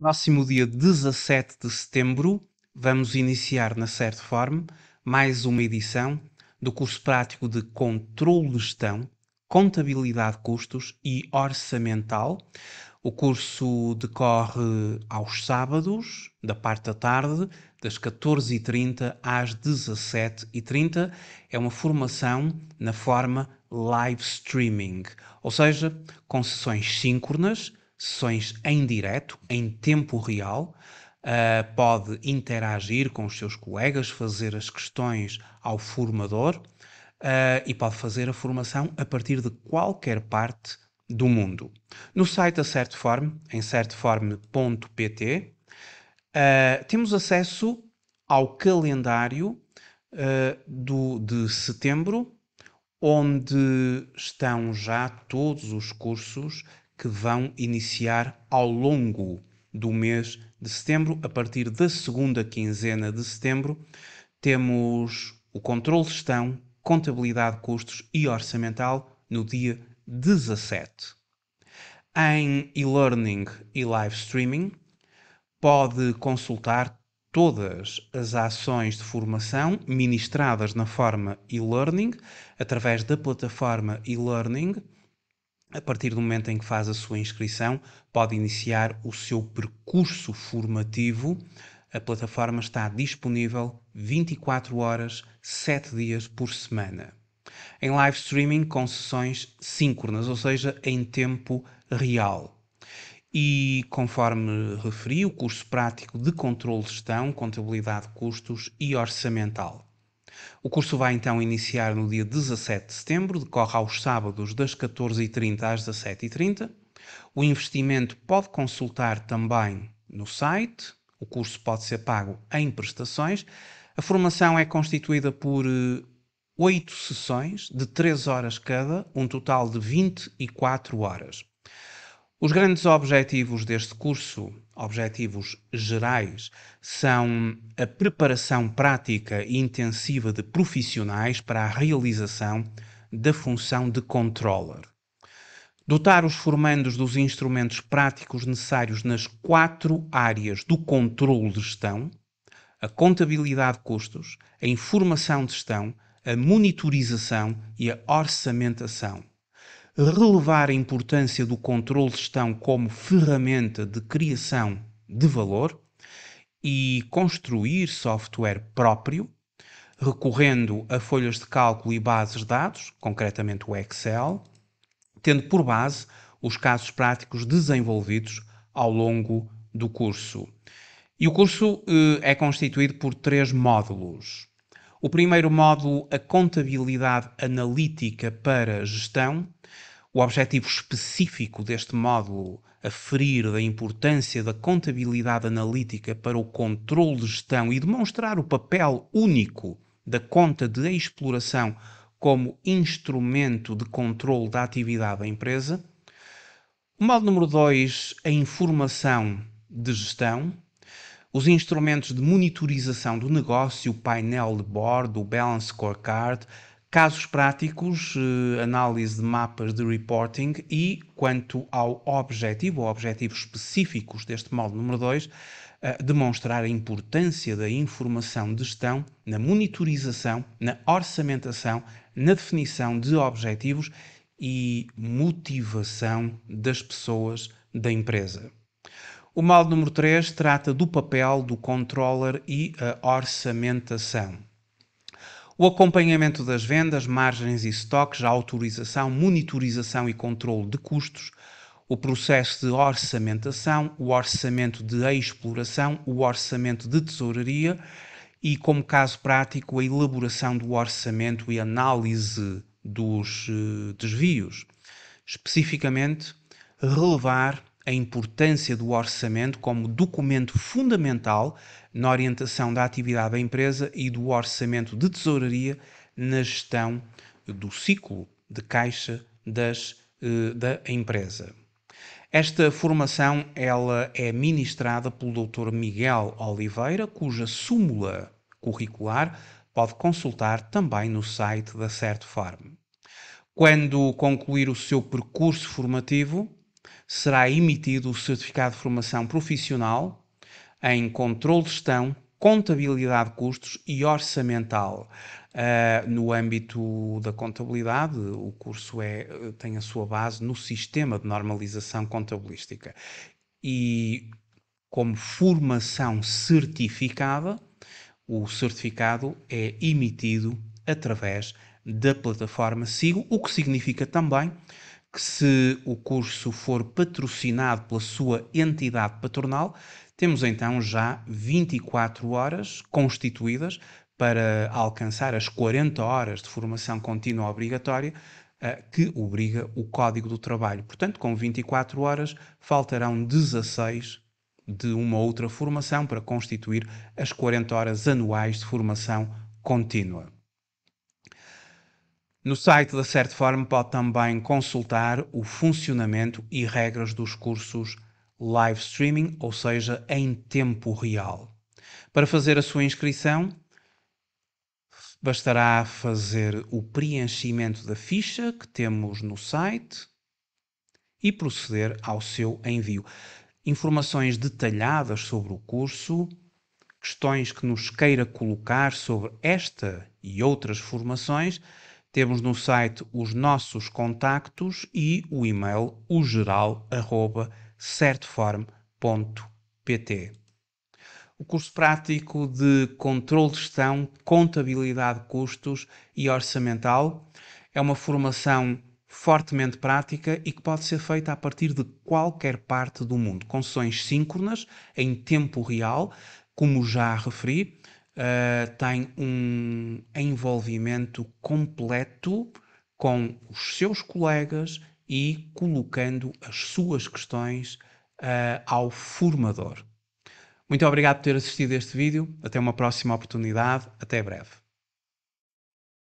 Próximo dia 17 de setembro, vamos iniciar na certa forma, mais uma edição do curso prático de Controlo Gestão, Contabilidade de Custos e Orçamental. O curso decorre aos sábados, da parte da tarde, das 14h30 às 17h30. É uma formação na forma live streaming, ou seja, com sessões síncronas sessões em direto, em tempo real, uh, pode interagir com os seus colegas, fazer as questões ao formador uh, e pode fazer a formação a partir de qualquer parte do mundo. No site da Certform, em certform.pt, uh, ah, temos acesso ao calendário do, de setembro, onde estão já todos os cursos que vão iniciar ao longo do mês de setembro, a partir da segunda quinzena de setembro, temos o controle de gestão, contabilidade de custos e orçamental no dia 17. Em e-learning e live streaming, pode consultar todas as ações de formação ministradas na forma e-learning, através da plataforma e-learning a partir do momento em que faz a sua inscrição, pode iniciar o seu percurso formativo. A plataforma está disponível 24 horas, 7 dias por semana. Em live streaming com sessões síncronas, ou seja, em tempo real. E, conforme referi, o curso prático de controle de gestão, contabilidade de custos e orçamental. O curso vai então iniciar no dia 17 de setembro, decorre aos sábados das 14h30 às 17h30. O investimento pode consultar também no site, o curso pode ser pago em prestações. A formação é constituída por eh, oito sessões de 3 horas cada, um total de 24 horas. Os grandes objetivos deste curso, objetivos gerais, são a preparação prática e intensiva de profissionais para a realização da função de controller. Dotar os formandos dos instrumentos práticos necessários nas quatro áreas do controle de gestão: a contabilidade de custos, a informação de gestão, a monitorização e a orçamentação relevar a importância do controle de gestão como ferramenta de criação de valor e construir software próprio, recorrendo a folhas de cálculo e bases de dados, concretamente o Excel, tendo por base os casos práticos desenvolvidos ao longo do curso. E o curso eh, é constituído por três módulos. O primeiro módulo, a contabilidade analítica para gestão, o objetivo específico deste módulo, aferir da importância da contabilidade analítica para o controle de gestão e demonstrar o papel único da conta de exploração como instrumento de controle da atividade da empresa. O módulo número 2, a informação de gestão, os instrumentos de monitorização do negócio, o painel de bordo, o balance scorecard, Casos práticos, eh, análise de mapas de reporting e, quanto ao objetivo ou objetivos específicos deste módulo número 2, eh, demonstrar a importância da informação de gestão na monitorização, na orçamentação, na definição de objetivos e motivação das pessoas da empresa. O módulo número 3 trata do papel do controller e a orçamentação o acompanhamento das vendas, margens e estoques, a autorização, monitorização e controle de custos, o processo de orçamentação, o orçamento de exploração, o orçamento de tesouraria e, como caso prático, a elaboração do orçamento e análise dos eh, desvios. Especificamente, relevar a importância do orçamento como documento fundamental na orientação da atividade da empresa e do orçamento de tesouraria na gestão do ciclo de caixa das, eh, da empresa. Esta formação ela é ministrada pelo Dr. Miguel Oliveira, cuja súmula curricular pode consultar também no site da Certfarm. Quando concluir o seu percurso formativo, será emitido o certificado de formação profissional em controle de gestão, contabilidade de custos e orçamental. Uh, no âmbito da contabilidade, o curso é, tem a sua base no sistema de normalização contabilística. E como formação certificada, o certificado é emitido através da plataforma SIGO, o que significa também que se o curso for patrocinado pela sua entidade patronal, temos então já 24 horas constituídas para alcançar as 40 horas de formação contínua obrigatória eh, que obriga o Código do Trabalho. Portanto, com 24 horas, faltarão 16 de uma outra formação para constituir as 40 horas anuais de formação contínua. No site da Certform pode também consultar o funcionamento e regras dos cursos live streaming, ou seja, em tempo real. Para fazer a sua inscrição, bastará fazer o preenchimento da ficha que temos no site e proceder ao seu envio. Informações detalhadas sobre o curso, questões que nos queira colocar sobre esta e outras formações temos no site os nossos contactos e o e-mail o geral arroba, O curso prático de Controle de Gestão, Contabilidade de Custos e Orçamental é uma formação fortemente prática e que pode ser feita a partir de qualquer parte do mundo, com sessões síncronas, em tempo real, como já referi, uh, tem um envolvimento completo com os seus colegas e colocando as suas questões uh, ao formador. Muito obrigado por ter assistido este vídeo. Até uma próxima oportunidade. Até breve.